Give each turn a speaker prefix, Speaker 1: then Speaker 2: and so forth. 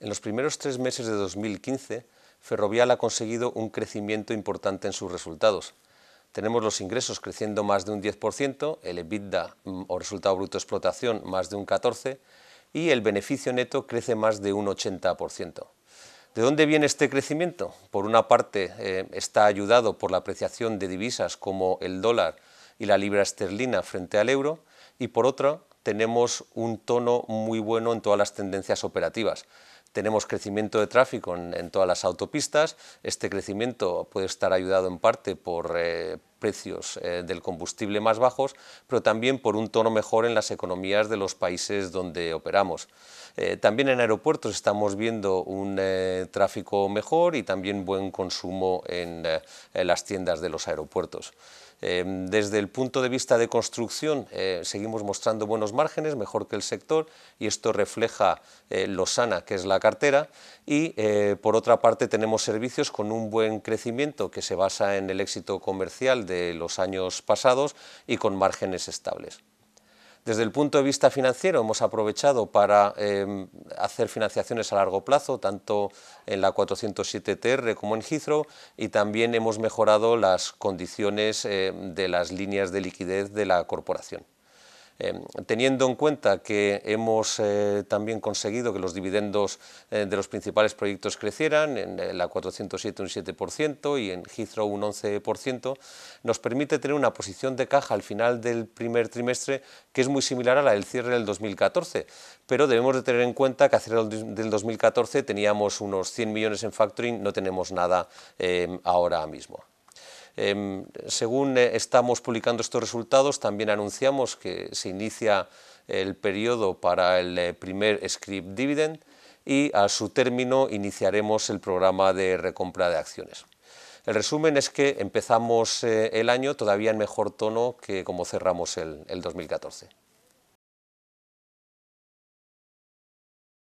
Speaker 1: En los primeros tres meses de 2015, Ferrovial ha conseguido un crecimiento importante en sus resultados. Tenemos los ingresos creciendo más de un 10%, el EBITDA mm, o resultado bruto de explotación más de un 14% y el beneficio neto crece más de un 80%. ¿De dónde viene este crecimiento? Por una parte, eh, está ayudado por la apreciación de divisas como el dólar y la libra esterlina frente al euro y por otra, tenemos un tono muy bueno en todas las tendencias operativas tenemos crecimiento de tráfico en, todas las autopistas. Este crecimiento puede estar ayudado en parte por, eh, precios eh, del combustible más bajos, pero también por un tono mejor en las economías de los países donde operamos. Eh, también en aeropuertos estamos viendo un eh, tráfico mejor y también buen consumo en, las tiendas de los aeropuertos. desde el punto de vista de construcción, seguimos mostrando buenos márgenes, mejor que el sector, y esto refleja lo sana que es la cartera. Y por otra parte tenemos servicios con un buen crecimiento que se basa en el éxito comercial de los años pasados y con márgenes estables. Desde el punto de vista financiero hemos aprovechado para em, hacer financiaciones a largo plazo, tanto en la 407TR como en Heathrow, y también hemos mejorado las condiciones em, de las líneas de liquidez de la corporación. Eh, teniendo en cuenta que hemos eh, también conseguido que los dividendos eh, de los principales proyectos crecieran, en la 407 un 7% y en Heathrow un 11%, nos permite tener una posición de caja al final del primer trimestre que es muy similar a la del cierre del 2014, pero debemos de tener en cuenta que a cierre del 2014 teníamos unos 100 millones en factoring, no tenemos nada ahora mismo. Em, según eh, estamos publicando estos resultados, también anunciamos que se inicia el periodo para el eh, primer script dividend y a su término iniciaremos el programa de recompra de acciones. El resumen es que empezamos eh, el año todavía en mejor tono que como cerramos el 2014.